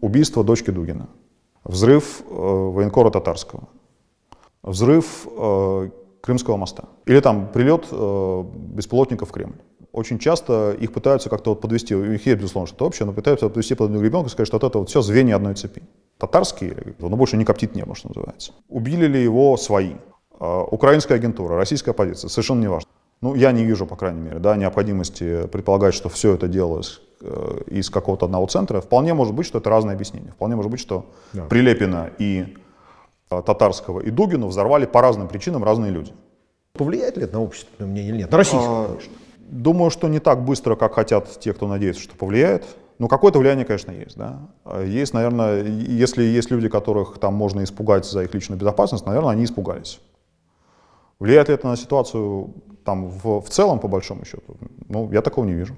Убийство дочки Дугина. Взрыв э, военкора Татарского. Взрыв э, Крымского моста. Или там прилет э, беспилотников в Кремль. Очень часто их пытаются как-то вот подвести, у них есть, безусловно, что-то общее, но пытаются подвести под одну ребенка и сказать, что вот это вот все звенья одной цепи. Татарские, но ну, больше не коптит небо, что называется. Убили ли его свои? Э, украинская агентура, российская оппозиция, совершенно не важно. Ну, я не вижу, по крайней мере, да, необходимости предполагать, что все это делалось Э, из какого-то одного центра, вполне может быть, что это разное объяснение. Вполне может быть, что да. Прилепина и э, Татарского и Дугину взорвали по разным причинам разные люди. Повлияет ли это на общественное мнение или нет? На российское, а, конечно. Думаю, что не так быстро, как хотят те, кто надеется, что повлияет. но какое-то влияние, конечно, есть, да. А есть, наверное, если есть люди, которых там можно испугать за их личную безопасность, наверное, они испугались. Влияет ли это на ситуацию там в, в целом, по большому счету? Ну, я такого не вижу.